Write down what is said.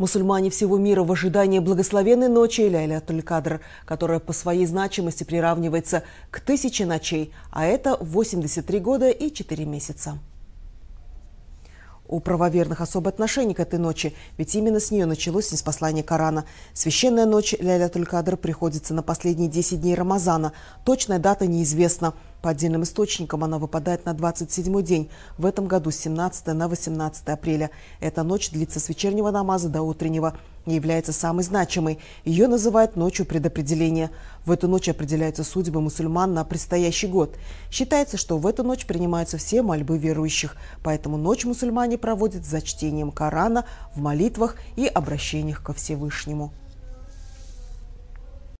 Мусульмане всего мира в ожидании благословенной ночи Ляйля Тулькадр, которая по своей значимости приравнивается к тысяче ночей, а это 83 года и 4 месяца. У правоверных особое отношение к этой ночи, ведь именно с нее началось неспослание Корана. Священная ночь Ляля Тулькадр приходится на последние 10 дней Рамазана. Точная дата неизвестна – по отдельным источникам она выпадает на 27-й день. В этом году с 17 на 18 апреля. Эта ночь длится с вечернего намаза до утреннего и является самой значимой. Ее называют «Ночью предопределения». В эту ночь определяются судьбы мусульман на предстоящий год. Считается, что в эту ночь принимаются все мольбы верующих, поэтому ночь мусульмане проводят за чтением Корана, в молитвах и обращениях ко Всевышнему.